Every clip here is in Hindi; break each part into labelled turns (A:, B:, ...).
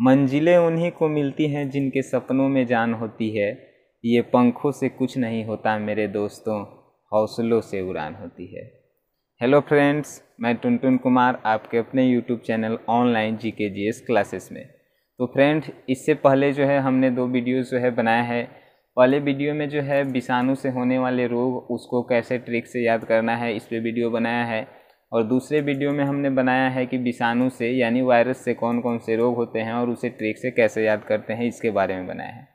A: मंजिलें उन्हीं को मिलती हैं जिनके सपनों में जान होती है ये पंखों से कुछ नहीं होता मेरे दोस्तों हौसलों से उड़ान होती है हेलो फ्रेंड्स मैं टुनटुन कुमार आपके अपने यूट्यूब चैनल ऑनलाइन जी के जी एस क्लासेस में तो फ्रेंड इससे पहले जो है हमने दो वीडियो जो है बनाया है पहले वीडियो में जो है विषाणु से होने वाले रोग उसको कैसे ट्रिक से याद करना है इस पर वीडियो बनाया है और दूसरे वीडियो में हमने बनाया है कि विषाणु से यानी वायरस से कौन कौन से रोग होते हैं और उसे ट्रिक से कैसे याद करते हैं इसके बारे में बनाया है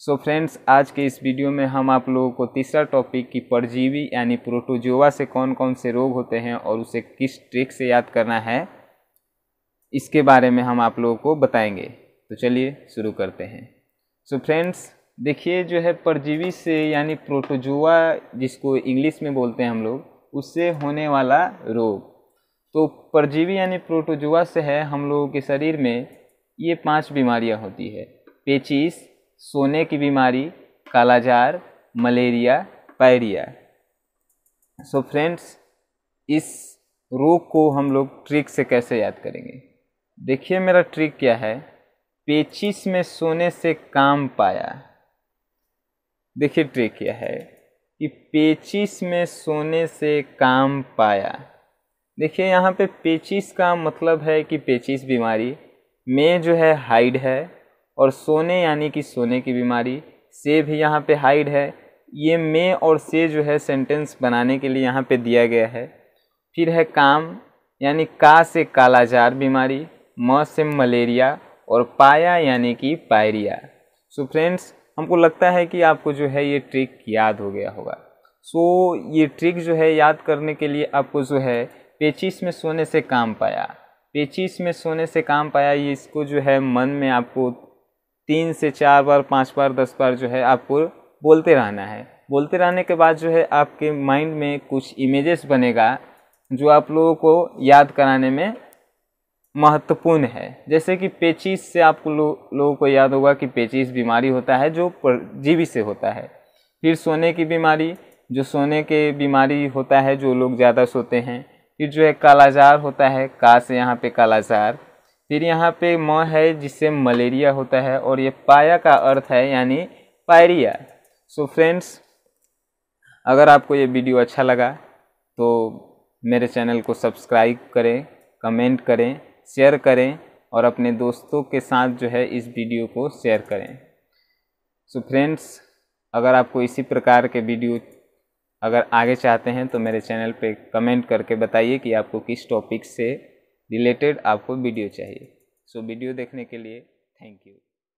A: सो so फ्रेंड्स आज के इस वीडियो में हम आप लोगों को तीसरा टॉपिक कि परजीवी यानी प्रोटोजोवा से कौन कौन से रोग होते हैं और उसे किस ट्रिक से याद करना है इसके बारे में हम आप लोगों को बताएंगे तो चलिए शुरू करते हैं सो so फ्रेंड्स देखिए जो है परजीवी से यानी प्रोटोजोवा जिसको इंग्लिश में बोलते हैं हम लोग उससे होने वाला रोग तो परजीवी यानी प्रोटोजुआ से है हम लोगों के शरीर में ये पांच बीमारियां होती है पेचिस सोने की बीमारी कालाजार मलेरिया पायरिया सो फ्रेंड्स इस रोग को हम लोग ट्रिक से कैसे याद करेंगे देखिए मेरा ट्रिक क्या है पेचिस में सोने से काम पाया देखिए ट्रिक क्या है कि पेचिस में सोने से काम पाया देखिए यहाँ पे पेचिस का मतलब है कि पेचिस बीमारी में जो है हाइड है और सोने यानी कि सोने की बीमारी से भी यहाँ पे हाइड है ये में और से जो है सेंटेंस बनाने के लिए यहाँ पे दिया गया है फिर है काम यानी का से कालाजार बीमारी म से मलेरिया और पाया यानी कि पायरिया सो फ्रेंड्स हमको लगता है कि आपको जो है ये ट्रिक याद हो गया होगा सो so, ये ट्रिक जो है याद करने के लिए आपको जो है पेचिस में सोने से काम पाया पेचिस में सोने से काम पाया ये इसको जो है मन में आपको तीन से चार बार पाँच बार दस बार जो है आपको बोलते रहना है बोलते रहने के बाद जो है आपके माइंड में कुछ इमेजेस बनेगा जो आप लोगों को याद कराने में महत्वपूर्ण है जैसे कि पेचिस से आप लो, लोगों को याद होगा कि पेचिस बीमारी होता है जो परजीवी से होता है फिर सोने की बीमारी जो सोने के बीमारी होता है जो लोग ज़्यादा सोते हैं फिर जो है कालाजार होता है का से यहाँ पे कालाजार फिर यहाँ पे म है जिससे मलेरिया होता है और ये पाया का अर्थ है यानी पायरिया सो फ्रेंड्स अगर आपको ये वीडियो अच्छा लगा तो मेरे चैनल को सब्सक्राइब करें कमेंट करें शेयर करें और अपने दोस्तों के साथ जो है इस वीडियो को शेयर करें सो so फ्रेंड्स अगर आपको इसी प्रकार के वीडियो अगर आगे चाहते हैं तो मेरे चैनल पे कमेंट करके बताइए कि आपको किस टॉपिक से रिलेटेड आपको वीडियो चाहिए सो so वीडियो देखने के लिए थैंक यू